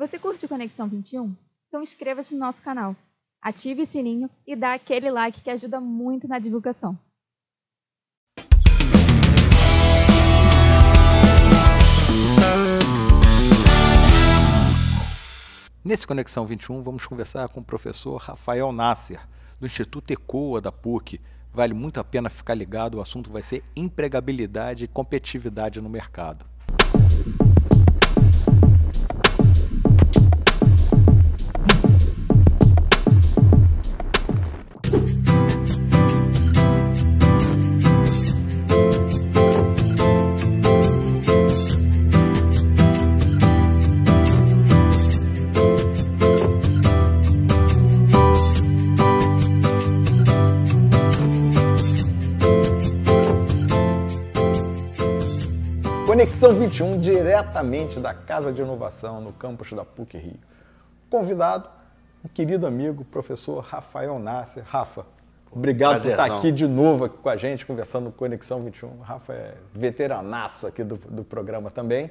Você curte o Conexão 21? Então inscreva-se no nosso canal, ative o sininho e dá aquele like que ajuda muito na divulgação. Nesse Conexão 21, vamos conversar com o professor Rafael Nasser, do Instituto ECOA da PUC. Vale muito a pena ficar ligado, o assunto vai ser empregabilidade e competitividade no mercado. Conexão 21, diretamente da Casa de Inovação, no campus da PUC Rio. Convidado, um querido amigo, professor Rafael Nasser. Rafa, obrigado Prazerzão. por estar aqui de novo aqui com a gente, conversando no Conexão 21. O Rafa é veteranaço aqui do, do programa também.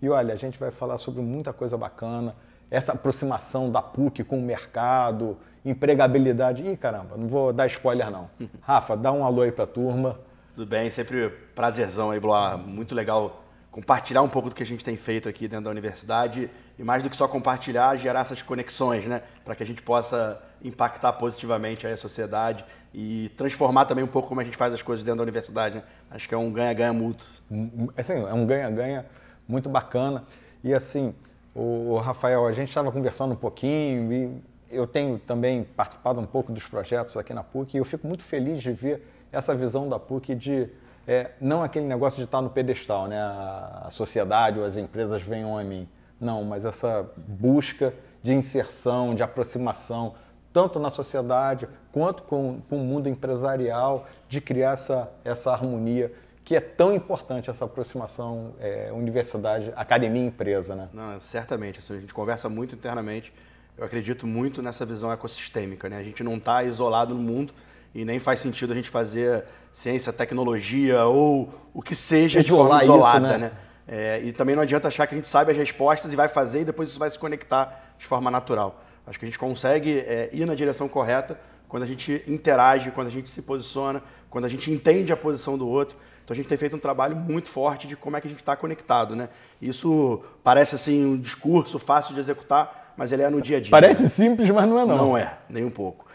E olha, a gente vai falar sobre muita coisa bacana, essa aproximação da PUC com o mercado, empregabilidade. Ih, caramba, não vou dar spoiler não. Rafa, dá um alô aí para a turma. Tudo bem, sempre prazerzão aí, Bloá. Muito legal compartilhar um pouco do que a gente tem feito aqui dentro da universidade e mais do que só compartilhar, gerar essas conexões, né, para que a gente possa impactar positivamente a sociedade e transformar também um pouco como a gente faz as coisas dentro da universidade. Né? Acho que é um ganha-ganha mútuo. Hum, hum, é assim, é um ganha-ganha muito bacana e assim, o Rafael, a gente estava conversando um pouquinho e eu tenho também participado um pouco dos projetos aqui na PUC e eu fico muito feliz de ver essa visão da PUC de é, não aquele negócio de estar no pedestal, né? A, a sociedade ou as empresas venham a mim. Não, mas essa busca de inserção, de aproximação, tanto na sociedade quanto com, com, o mundo empresarial, de criar essa, essa harmonia que é tão importante essa aproximação é, universidade, academia empresa, né? Não, certamente. Assim, a gente conversa muito internamente. Eu acredito muito nessa visão ecossistêmica, né? A gente não está isolado no mundo e nem faz sentido a gente fazer ciência, tecnologia ou o que seja de forma isolada, isso, né? né? É, e também não adianta achar que a gente sabe as respostas e vai fazer e depois isso vai se conectar de forma natural. Acho que a gente consegue é, ir na direção correta quando a gente interage, quando a gente se posiciona, quando a gente entende a posição do outro. Então a gente tem feito um trabalho muito forte de como é que a gente está conectado, né? Isso parece assim um discurso fácil de executar, mas ele é no dia a dia. Parece simples, mas não é não. Não é, nem um pouco.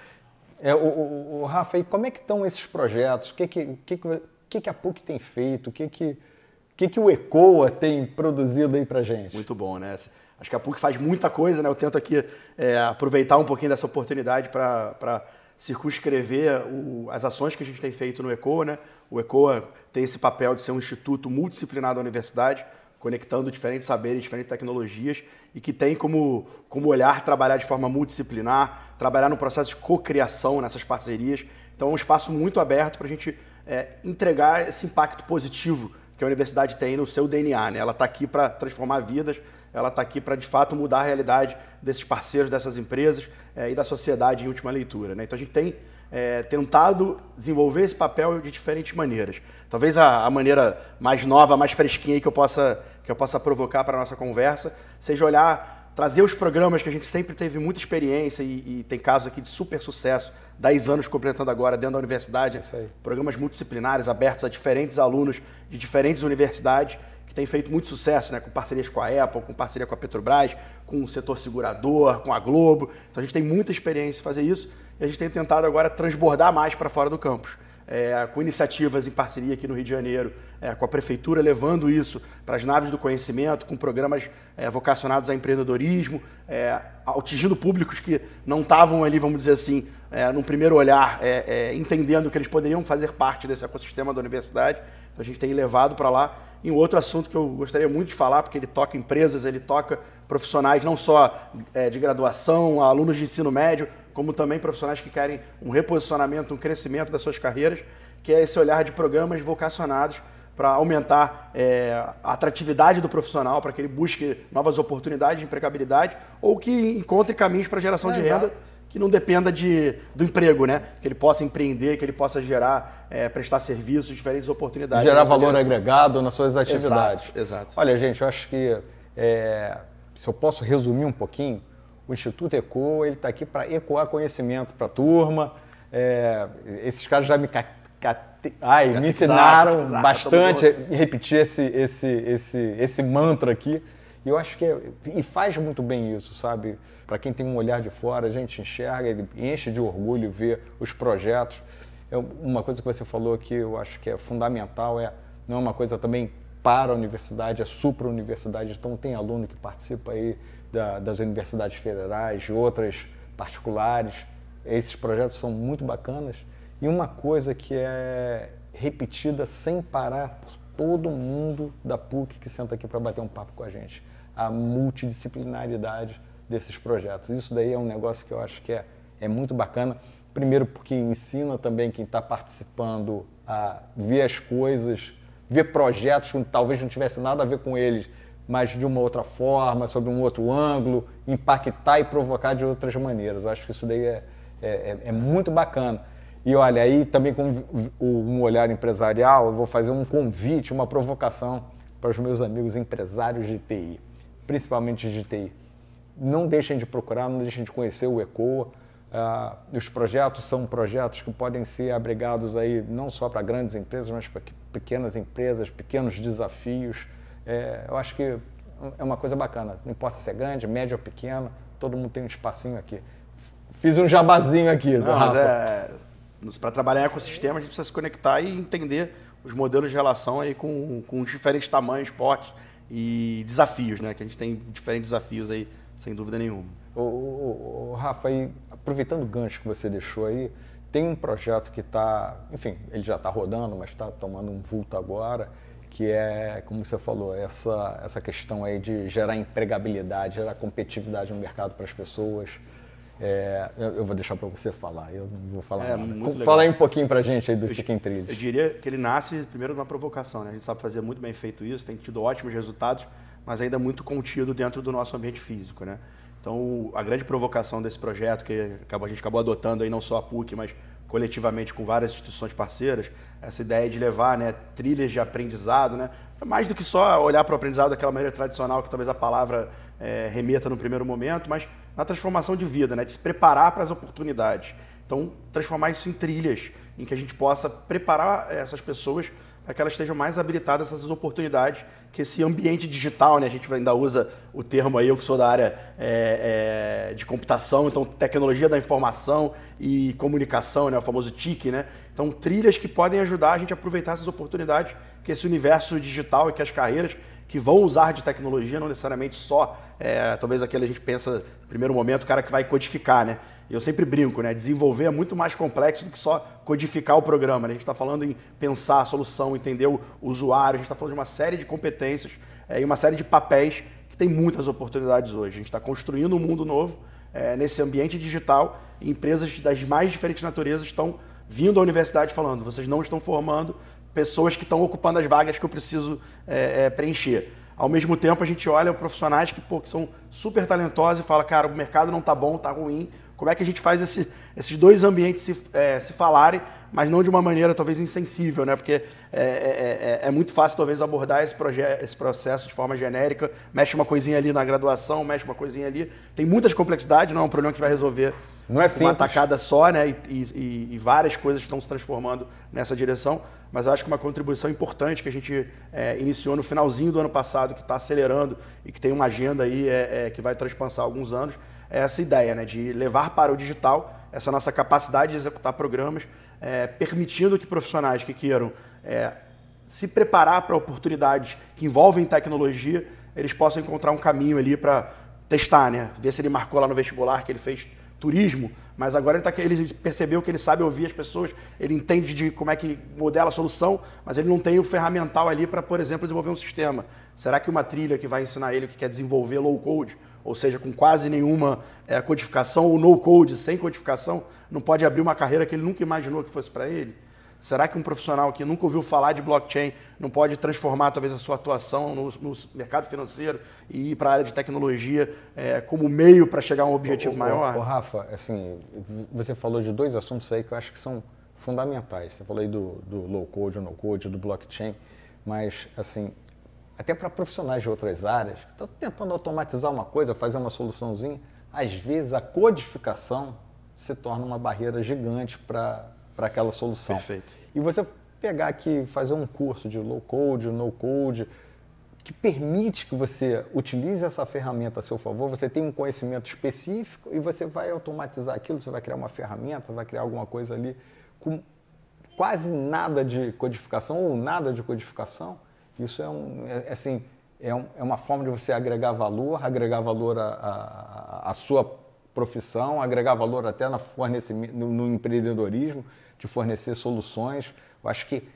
É, o, o, o, Rafa, e como é que estão esses projetos? O que é que, o que, é que, é que a PUC tem feito? O que que, que, que o ECOA tem produzido aí pra gente? Muito bom, né? Acho que a PUC faz muita coisa, né? Eu tento aqui é, aproveitar um pouquinho dessa oportunidade para circunscrever o, as ações que a gente tem feito no ECOA, né? O ECOA tem esse papel de ser um instituto multidisciplinar da universidade, conectando diferentes saberes, diferentes tecnologias e que tem como, como olhar trabalhar de forma multidisciplinar, trabalhar no processo de cocriação nessas parcerias. Então é um espaço muito aberto para a gente é, entregar esse impacto positivo que a universidade tem no seu DNA. Né? Ela está aqui para transformar vidas, ela está aqui para de fato mudar a realidade desses parceiros, dessas empresas é, e da sociedade em última leitura. Né? Então a gente tem é, tentado desenvolver esse papel de diferentes maneiras. Talvez a, a, maneira mais nova, mais fresquinha que eu possa, que eu possa provocar para a nossa conversa seja olhar, trazer os programas que a gente sempre teve muita experiência e, e tem casos aqui de super sucesso, 10 anos completando agora dentro da universidade, programas multidisciplinares abertos a diferentes alunos de diferentes universidades que tem feito muito sucesso, né? Com parcerias com a Apple, com parceria com a Petrobras, com o setor segurador, com a Globo. Então a gente tem muita experiência em fazer isso e a gente tem tentado agora transbordar mais para fora do campus. É, com iniciativas em parceria aqui no Rio de Janeiro, é, com a prefeitura levando isso para as naves do conhecimento, com programas é, vocacionados a empreendedorismo, é, atingindo públicos que não estavam ali, vamos dizer assim, é, num primeiro olhar, é, é, entendendo que eles poderiam fazer parte desse ecossistema da universidade. Então a gente tem levado para lá. E um outro assunto que eu gostaria muito de falar, porque ele toca empresas, ele toca profissionais não só é, de graduação, alunos de ensino médio, como também profissionais que querem um reposicionamento, um crescimento das suas carreiras, que é esse olhar de programas vocacionados para aumentar é, a atratividade do profissional, para que ele busque novas oportunidades de empregabilidade ou que encontre caminhos para geração é, de renda que não dependa de, do emprego, né? Que ele possa empreender, que ele possa gerar, é, prestar serviços, diferentes oportunidades. Gerar valor aliança. agregado nas suas atividades. Exato, exato. Olha, gente, eu acho que é, se eu posso resumir um pouquinho, o Instituto Eco ele está aqui para ecoar conhecimento para a turma. É, esses caras já me Ai, me ensinaram bastante repetir esse, esse, esse, esse mantra aqui. E eu acho que é, e faz muito bem isso, sabe? Para quem tem um olhar de fora, a gente enxerga, enche de orgulho ver os projetos. É uma coisa que você falou que eu acho que é fundamental é não é uma coisa também para a universidade, é supra universidade. Então tem aluno que participa aí da, das universidades federais, de outras particulares. Esses projetos são muito bacanas. E uma coisa que é repetida sem parar por todo mundo da PUC que senta aqui para bater um papo com a gente a multidisciplinaridade desses projetos. Isso daí é um negócio que eu acho que é, é muito bacana. Primeiro, porque ensina também quem está participando a ver as coisas, ver projetos que talvez não tivesse nada a ver com eles, mas de uma outra forma, sob um outro ângulo, impactar e provocar de outras maneiras. Eu acho que isso daí é, é, é, é muito bacana. E olha, aí também com um olhar empresarial, eu vou fazer um convite, uma provocação para os meus amigos empresários de TI principalmente de TI. Não deixem de procurar, não deixem de conhecer o ECOA. Ah, os projetos são projetos que podem ser abrigados aí não só para grandes empresas, mas para pequenas empresas, pequenos desafios. É, eu acho que é uma coisa bacana. Não importa se é grande, média ou pequena, todo mundo tem um espacinho aqui. Fiz um jabazinho aqui, não, É, para trabalhar em ecossistema, a gente precisa se conectar e entender os modelos de relação aí com, com diferentes tamanhos, portes e desafios, né? Que a gente tem diferentes desafios aí, sem dúvida nenhuma. O, o, o Rafa, aí, aproveitando o gancho que você deixou aí, tem um projeto que está, enfim, ele já está rodando, mas está tomando um vulto agora, que é, como você falou, essa, essa questão aí de gerar empregabilidade, gerar competitividade no mercado para as pessoas. É, eu vou deixar para você falar, eu não vou falar é, nada. Fala aí um pouquinho para a gente aí do eu, Chicken Trilhos. Eu diria que ele nasce primeiro de uma provocação, né? A gente sabe fazer muito bem feito isso, tem tido ótimos resultados, mas ainda muito contido dentro do nosso ambiente físico, né? Então, a grande provocação desse projeto, que a gente acabou adotando aí não só a PUC, mas coletivamente com várias instituições parceiras, essa ideia de levar né, trilhas de aprendizado, né? mais do que só olhar para o aprendizado daquela maneira tradicional, que talvez a palavra é, remeta no primeiro momento, mas na transformação de vida, né? de se preparar para as oportunidades. Então, transformar isso em trilhas, em que a gente possa preparar eh, essas pessoas para que elas estejam mais habilitadas a essas oportunidades, que esse ambiente digital, né? a gente ainda usa o termo aí, eu que sou da área é, é, de computação, então tecnologia da informação e comunicação, né? o famoso TIC. Né? Então, trilhas que podem ajudar a gente a aproveitar essas oportunidades que esse universo digital e que as carreiras que vão usar de tecnologia, não necessariamente só, é, talvez aquele a gente pensa, no primeiro momento, o cara que vai codificar, né? Eu sempre brinco, né? Desenvolver é muito mais complexo do que só codificar o programa. Né? A gente está falando em pensar a solução, entender o usuário, a gente está falando de uma série de competências é, e uma série de papéis que tem muitas oportunidades hoje. A gente está construindo um mundo novo é, nesse ambiente digital empresas das mais diferentes naturezas estão vindo à universidade falando: vocês não estão formando pessoas que estão ocupando as vagas que eu preciso é, é, preencher. Ao mesmo tempo, a gente olha profissionais que, pô, que são super talentosos e fala, cara, o mercado não tá bom, tá ruim. Como é que a gente faz esse, esses dois ambientes se, é, se falarem, mas não de uma maneira talvez insensível, né? Porque é, é, é, é, é muito fácil talvez abordar esse, esse processo de forma genérica, mexe uma coisinha ali na graduação, mexe uma coisinha ali. Tem muitas complexidades, não é um problema que vai resolver não é simples. uma tacada só, né? E, e, e várias coisas estão se transformando nessa direção mas acho que uma contribuição importante que a gente é, iniciou no finalzinho do ano passado, que está acelerando e que tem uma agenda aí é, é, que vai transpassar alguns anos, é essa ideia né, de levar para o digital essa nossa capacidade de executar programas, é, permitindo que profissionais que queiram é, se preparar para oportunidades que envolvem tecnologia, eles possam encontrar um caminho ali para testar, né? Ver se ele marcou lá no vestibular que ele fez turismo, mas agora ele, tá, ele percebeu que ele sabe ouvir as pessoas, ele entende de como é que modela a solução, mas ele não tem o ferramental ali para, por exemplo, desenvolver um sistema. Será que uma trilha que vai ensinar ele que quer desenvolver low code, ou seja, com quase nenhuma é, codificação, ou no code, sem codificação, não pode abrir uma carreira que ele nunca imaginou que fosse para ele? Será que um profissional que nunca ouviu falar de blockchain não pode transformar talvez a sua atuação no, no mercado financeiro e ir para a área de tecnologia é, como meio para chegar a um objetivo maior? O Rafa, assim, você falou de dois assuntos aí que eu acho que são fundamentais. Você falou aí do, do low code, no code, do blockchain, mas assim, até para profissionais de outras áreas que estão tentando automatizar uma coisa, fazer uma soluçãozinha, às vezes a codificação se torna uma barreira gigante para para aquela solução. Perfeito. E você pegar aqui, fazer um curso de low code, no code, que permite que você utilize essa ferramenta a seu favor, você tem um conhecimento específico e você vai automatizar aquilo, você vai criar uma ferramenta, vai criar alguma coisa ali com quase nada de codificação ou nada de codificação. Isso é um, é, é assim, é, um, é uma forma de você agregar valor, agregar valor à sua profissão, agregar valor até no fornecimento, no, no empreendedorismo de fornecer soluções, eu acho que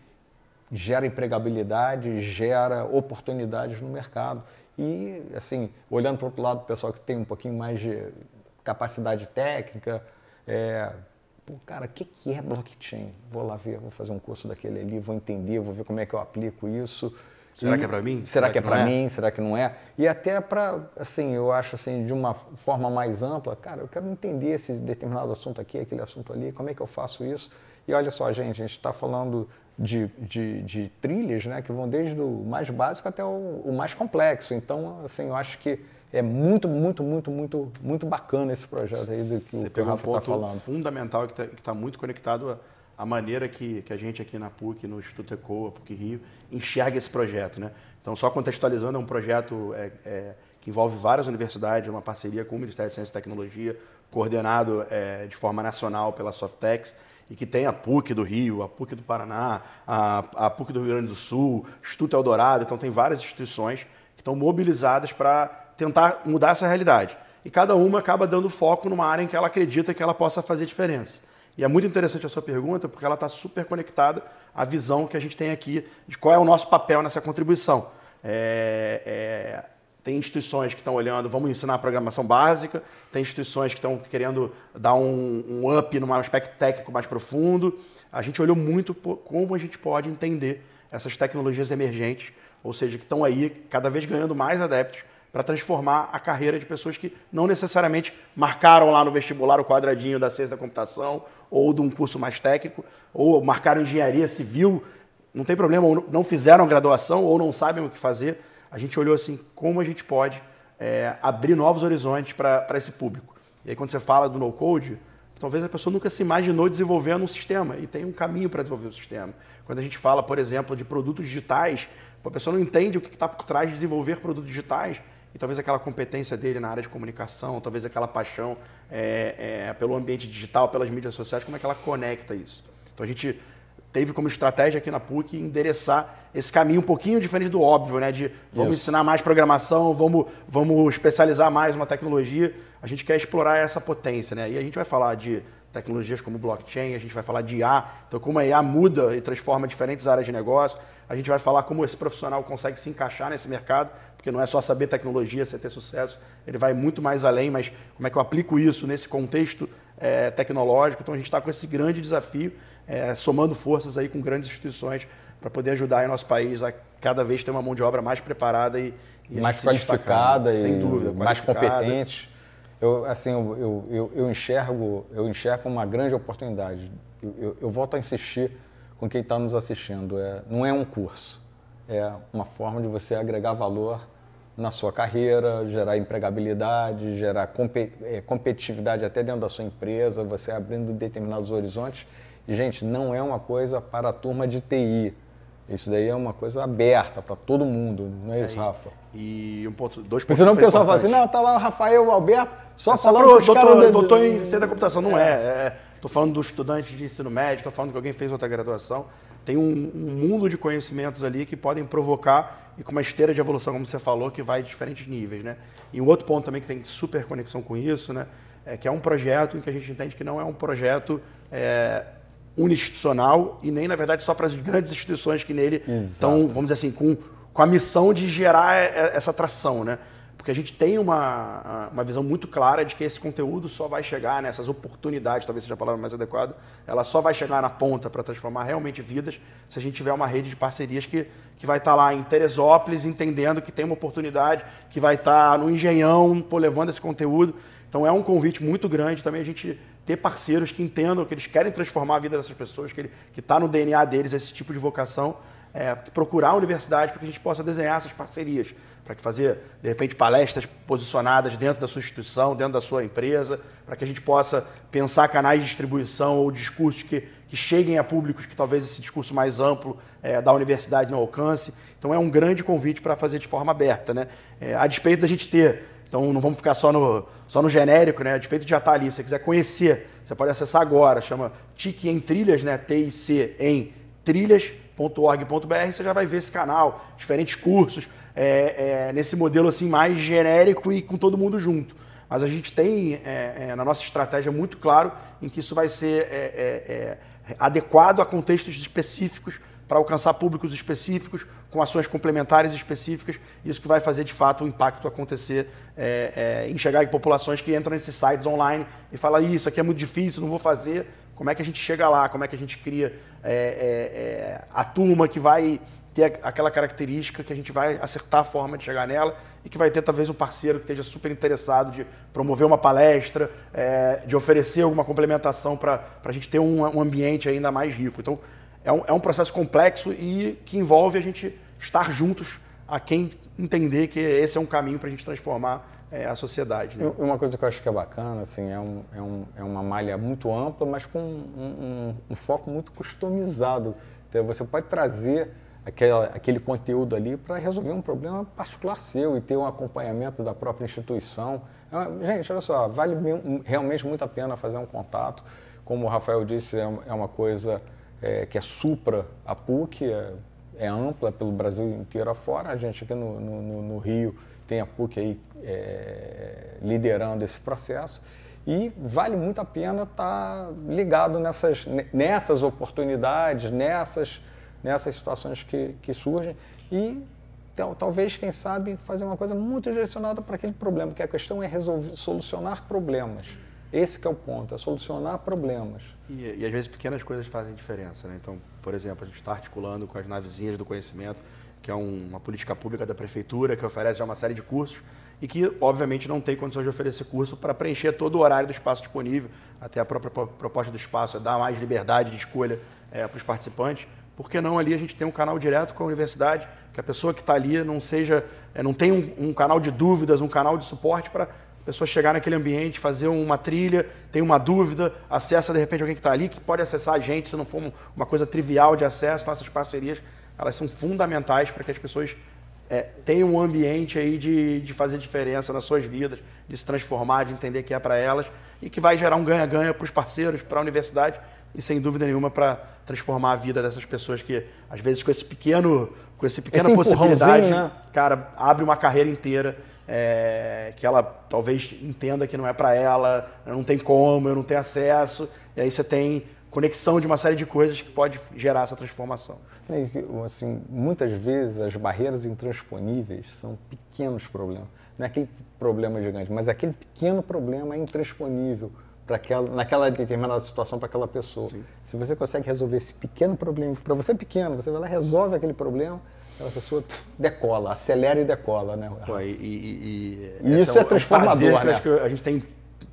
gera empregabilidade, gera oportunidades no mercado. E, assim, olhando para o outro lado, o pessoal que tem um pouquinho mais de capacidade técnica, é, Pô, cara, o que, que é blockchain? Vou lá ver, vou fazer um curso daquele ali, vou entender, vou ver como é que eu aplico isso. Será e, que é para mim? Será, será que, é que, é para é? mim? Será que não é? E até para, assim, eu acho assim, de uma forma mais ampla, cara, eu quero entender esse determinado assunto aqui, aquele assunto ali, como é que eu faço isso? E olha só, gente, a gente está falando de, de, de, trilhas né, que vão desde o mais básico até o, o, mais complexo. Então, assim, eu acho que é muito, muito, muito, muito, muito bacana esse projeto aí do que Você o, que Rafa está falando. um ponto fundamental que está tá muito conectado a a maneira que, que a gente aqui na PUC, no Instituto ECOA, PUC Rio, enxerga esse projeto. Né? Então, só contextualizando, é um projeto é, é, que envolve várias universidades, uma parceria com o Ministério de Ciência e Tecnologia, coordenado é, de forma nacional pela Softex e que tem a PUC do Rio, a PUC do Paraná, a, a PUC do Rio Grande do Sul, Instituto Eldorado, então tem várias instituições que estão mobilizadas para tentar mudar essa realidade. E cada uma acaba dando foco numa área em que ela acredita que ela possa fazer diferença. E é muito interessante a sua pergunta, porque ela está super conectada à visão que a gente tem aqui de qual é o nosso papel nessa contribuição. É, é, tem instituições que estão olhando, vamos ensinar a programação básica, tem instituições que estão querendo dar um, um up num aspecto técnico mais profundo. A gente olhou muito como a gente pode entender essas tecnologias emergentes, ou seja, que estão aí cada vez ganhando mais adeptos para transformar a carreira de pessoas que não necessariamente marcaram lá no vestibular o quadradinho da ciência da computação ou de um curso mais técnico, ou marcaram engenharia civil, não tem problema, ou não fizeram graduação ou não sabem o que fazer a gente olhou assim como a gente pode é, abrir novos horizontes para esse público. E aí quando você fala do no-code, talvez a pessoa nunca se imaginou desenvolvendo um sistema e tem um caminho para desenvolver o um sistema. Quando a gente fala, por exemplo, de produtos digitais, a pessoa não entende o que está por trás de desenvolver produtos digitais e talvez aquela competência dele na área de comunicação, talvez aquela paixão é, é, pelo ambiente digital, pelas mídias sociais, como é que ela conecta isso? Então a gente teve como estratégia aqui na PUC endereçar esse caminho um pouquinho diferente do óbvio, né? De vamos Isso. ensinar mais programação, vamos, vamos especializar mais uma tecnologia. A gente quer explorar essa potência, né? E a gente vai falar de tecnologias como blockchain, a gente vai falar de IA, então como a IA muda e transforma diferentes áreas de negócio, a gente vai falar como esse profissional consegue se encaixar nesse mercado, porque não é só saber tecnologia, você ter sucesso, ele vai muito mais além, mas como é que eu aplico isso nesse contexto é, tecnológico. Então a gente está com esse grande desafio, é, somando forças aí com grandes instituições para poder ajudar o nosso país a cada vez ter uma mão de obra mais preparada e, e né? mais qualificada, e dúvida, mais competente. Eu assim eu, eu, eu, enxergo eu enxergo uma grande oportunidade. Eu, eu, eu volto a insistir com quem está nos assistindo. É, não é um curso, é uma forma de você agregar valor na sua carreira, gerar empregabilidade, gerar compet é, competitividade até dentro da sua empresa, você abrindo determinados horizontes. E, gente, não é uma coisa para a turma de TI. Isso daí é uma coisa aberta para todo mundo, não é, é isso, Rafa? E um ponto, dois pontos. Senão o pessoal fala assim, não, tá lá o Rafael, o Alberto, só é falando só pro doutor, caras... doutor em ciência da computação, não é. é, é, é estou falando do estudante de ensino médio, estou falando que alguém fez outra graduação. Tem um, um, mundo de conhecimentos ali que podem provocar e com uma esteira de evolução, como você falou, que vai de diferentes níveis, né? E um outro ponto também que tem super conexão com isso, né? É que é um projeto em que a gente entende que não é um projeto é, uninstitucional e nem, na verdade, só para as grandes instituições que nele estão, vamos dizer assim, com, com a missão de gerar é, essa atração, né? porque a gente tem uma, uma visão muito clara de que esse conteúdo só vai chegar nessas né, oportunidades, talvez seja a palavra mais adequada, ela só vai chegar na ponta para transformar realmente vidas se a gente tiver uma rede de parcerias que, que vai estar tá lá em Teresópolis entendendo que tem uma oportunidade, que vai estar tá no Engenhão pô, levando esse conteúdo. Então é um convite muito grande também a gente ter parceiros que entendam que eles querem transformar a vida dessas pessoas, que está que tá no DNA deles esse tipo de vocação é, procurar a universidade para que a gente possa desenhar essas parcerias, para que fazer, de repente, palestras posicionadas dentro da sua instituição, dentro da sua empresa, para que a gente possa pensar canais de distribuição ou discursos que, que cheguem a públicos que talvez esse discurso mais amplo é, da universidade não alcance. Então é um grande convite para fazer de forma aberta. Né? É, a despeito da gente ter então não vamos ficar só no, só no genérico, né? A despeito de já estar tá ali. Se você quiser conhecer, você pode acessar agora. Chama TIC em Trilhas, né? T-I-C em Trilhas .org.br, você já vai ver esse canal, diferentes cursos, é, é, nesse modelo assim mais genérico e com todo mundo junto. Mas a gente tem é, é na nossa estratégia muito claro em que isso vai ser é, é, adequado a contextos específicos para alcançar públicos específicos, com ações complementares específicas, isso que vai fazer de fato o impacto acontecer, é, é, em chegar em populações que entram nesses sites online e falam, isso aqui é muito difícil, não vou fazer, como é que a gente chega lá? Como é que a gente cria é, é, é a turma que vai ter aquela característica que a gente vai acertar a forma de chegar nela e que vai ter talvez um parceiro que esteja super interessado de promover uma palestra, é, de oferecer alguma complementação para a gente ter um, um, ambiente ainda mais rico. Então, é um, é um processo complexo e que envolve a gente estar juntos a quem entender que esse é um caminho para a gente transformar é, a sociedade. Né? Uma coisa que eu acho que é bacana, assim, é, um, é, um, é uma malha muito ampla, mas com um, um, um foco muito customizado. Então, você pode trazer aquela, aquele conteúdo ali para resolver um problema particular seu e ter um acompanhamento da própria instituição. É gente, olha só, vale realmente muito a pena fazer um contato. Como o Rafael disse, é, é uma coisa é, que é supra a PUC, é, é, ampla pelo Brasil inteiro afora. A gente aqui no, no, no Rio tem a PUC aí é, liderando esse processo. E vale muito a pena estar tá ligado nessas, nessas oportunidades, nessas, nessas situações que, que surgem e talvez, quem sabe, fazer uma coisa muito direcionada para aquele problema, que a questão é resolver, solucionar problemas. Esse é o ponto, é solucionar problemas. E, e, às vezes pequenas coisas fazem diferença, né? Então, por exemplo, a gente está articulando com as navezinhas do conhecimento, que é uma política pública da prefeitura que oferece já uma série de cursos e que, obviamente, não tem condições de oferecer curso para preencher todo o horário do espaço disponível. Até a própria proposta do espaço é dar mais liberdade de escolha é, eh, para os participantes. Por que não ali a gente tem um canal direto com a universidade, que a pessoa que está ali não seja, é, não tem um, um canal de dúvidas, um canal de suporte para pessoa chegar naquele ambiente, fazer uma trilha, tem uma dúvida, acessa de repente alguém que está ali, que pode acessar a gente, se não for uma coisa trivial de acesso, nossas parcerias elas são fundamentais para que as pessoas é, tenham um ambiente aí de, de fazer diferença nas suas vidas, de se transformar, de entender que é para elas e que vai gerar um ganha-ganha para os parceiros, para a universidade e sem dúvida nenhuma para transformar a vida dessas pessoas que às vezes com esse pequeno com essa pequena esse possibilidade, né? cara, abre uma carreira inteira é, que ela talvez entenda que não é para ela, não tem como, eu não tenho acesso, e aí você tem conexão de uma série de coisas que pode gerar essa transformação. É, assim, muitas vezes as barreiras intransponíveis são pequenos problemas. Não é aquele problema gigante, mas é aquele pequeno problema é intransponível para aquela, naquela determinada situação para aquela pessoa. Sim. Se você consegue resolver esse pequeno problema, para você é pequeno, você vai lá resolve aquele problema, aquela pessoa decola, acelera e decola, né? Pô, e, e, e, e isso é, é, é transformador, é um né? que a gente tem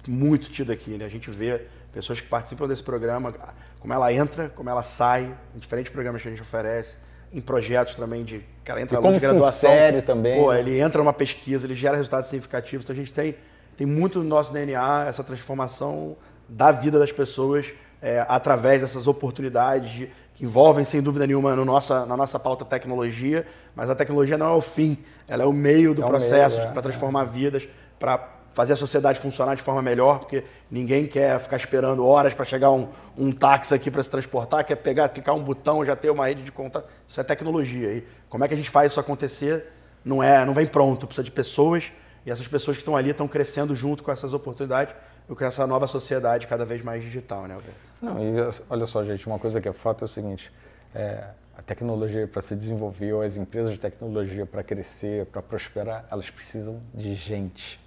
muito tido aqui, né? A gente vê pessoas que participam desse programa, ah, como ela entra, como ela sai, em diferentes programas que a gente oferece, em projetos também de cara entra aluno de graduação, sério também. Pô, né? ele entra numa pesquisa, ele gera resultados significativos. Então a gente tem tem muito no nosso DNA essa transformação da vida das pessoas é, através dessas oportunidades de, que envolvem, sem dúvida nenhuma, no nossa, na nossa pauta tecnologia, mas a tecnologia não é o fim, ela é o meio do é processo é, para é. transformar vidas, para fazer a sociedade funcionar de forma melhor, porque ninguém quer ficar esperando horas para chegar um, um táxi aqui para se transportar, quer pegar, clicar um botão, já ter uma rede de contato. Isso é tecnologia. E como é que a gente faz isso acontecer? Não é, não vem pronto, precisa de pessoas, e essas pessoas que estão ali estão crescendo junto com essas oportunidades e com essa nova sociedade cada vez mais digital, né, Alberto? Não, e olha só, gente, uma coisa que é fato é o seguinte, é, a tecnologia para se desenvolver, ou as empresas de tecnologia para crescer, para prosperar, elas precisam de gente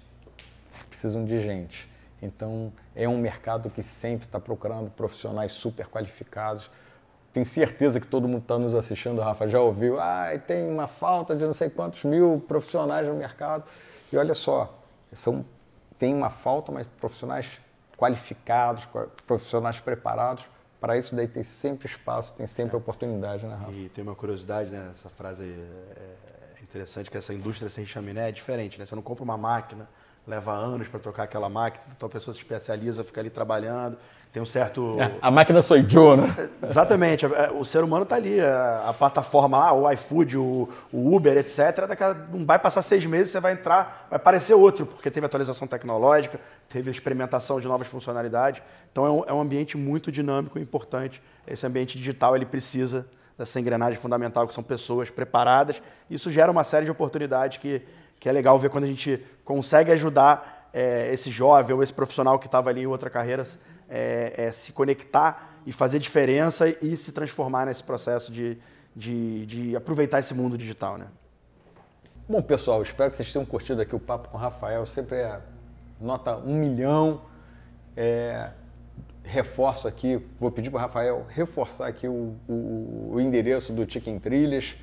precisam de gente. Então, é um mercado que sempre está procurando profissionais super qualificados. Tenho certeza que todo mundo está nos assistindo, Rafa, já ouviu. Ah, tem uma falta de não sei quantos mil profissionais no mercado. E olha só, são, tem uma falta, mas profissionais qualificados, profissionais preparados. Para isso daí tem sempre espaço, tem sempre é. oportunidade, né, Rafa? E tem uma curiosidade, né? Essa frase é, é interessante, que essa indústria sem chaminé é diferente, né? Você não compra uma máquina leva anos para trocar aquela máquina, então a pessoa se especializa, fica ali trabalhando, tem um certo... É, a máquina sou eu, né? Exatamente, é, o ser humano está ali, é, a, plataforma lá, ah, o iFood, o, Uber, etc, daquela, não vai passar seis meses, você vai entrar, vai aparecer outro, porque teve atualização tecnológica, teve experimentação de novas funcionalidades, então é um, é um ambiente muito dinâmico e importante, esse ambiente digital ele precisa dessa engrenagem fundamental que são pessoas preparadas, isso gera uma série de oportunidades que que é legal ver quando a gente consegue ajudar é, esse jovem ou esse profissional que estava ali em outra carreira é, é, se conectar e fazer diferença e se transformar nesse processo de, de, de aproveitar esse mundo digital, né? Bom, pessoal, espero que vocês tenham curtido aqui o papo com o Rafael. Sempre é nota um milhão. É, reforço aqui, vou pedir para o Rafael reforçar aqui o, o, o endereço do Tiquem Trilhas.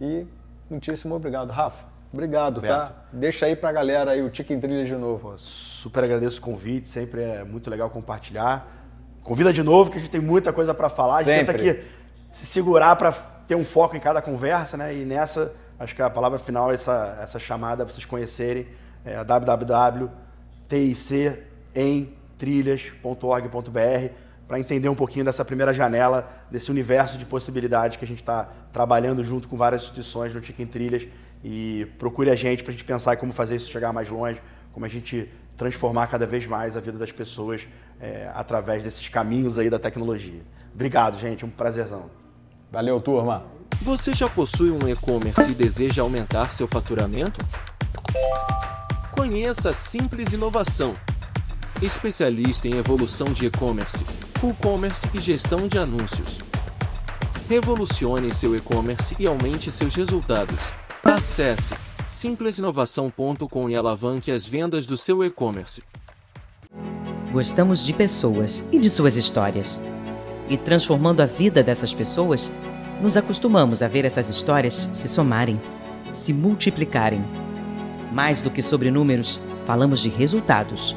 E muitíssimo obrigado, Rafa. Obrigado, tá? Deixa aí para a galera aí o Chicken Trilha de novo. super agradeço o convite, sempre é muito legal compartilhar. Convida de novo, que a gente tem muita coisa para falar. Sempre. A gente tenta aqui se segurar para ter um foco em cada conversa, né? E nessa, acho que a palavra final é essa, essa chamada vocês conhecerem é www.ticemtrilhas.org.br para entender um pouquinho dessa primeira janela, desse universo de possibilidades que a gente está trabalhando junto com várias instituições no Tica em Trilhas e procure a gente para a gente pensar em como fazer isso chegar mais longe, como a gente transformar cada vez mais a vida das pessoas é, através desses caminhos aí da tecnologia. Obrigado, gente, um prazerzão. Valeu, turma. Você já possui um e-commerce e deseja aumentar seu faturamento? Conheça a Simples Inovação, especialista em evolução de e-commerce, e-commerce e gestão de anúncios. Revolucione seu e-commerce e aumente seus resultados. Acesse simplesinovação.com e alavanque as vendas do seu e-commerce. Gostamos de pessoas e de suas histórias. E transformando a vida dessas pessoas, nos acostumamos a ver essas histórias se somarem, se multiplicarem. Mais do que sobre números, falamos de resultados.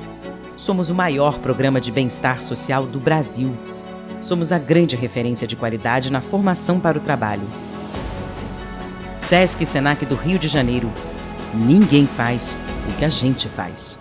Somos o maior programa de bem-estar social do Brasil. Somos a grande referência de qualidade na formação para o trabalho Sesc Senac do Rio de Janeiro. Ninguém faz o que a gente faz.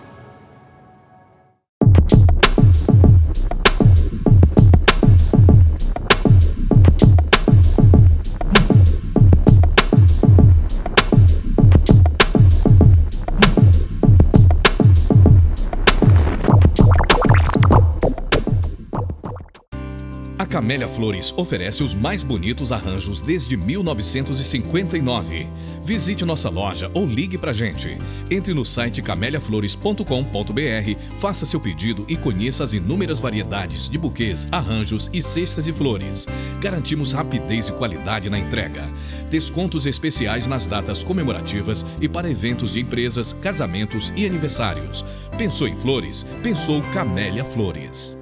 Camélia Flores oferece os mais bonitos arranjos desde 1959. Visite nossa loja ou ligue pra gente. Entre no site cameliaflores.com.br, faça seu pedido e conheça as inúmeras variedades de buquês, arranjos e cestas de flores. Garantimos rapidez e qualidade na entrega. Descontos especiais nas datas comemorativas e para eventos de empresas, casamentos e aniversários. Pensou em flores? Pensou Camélia Flores.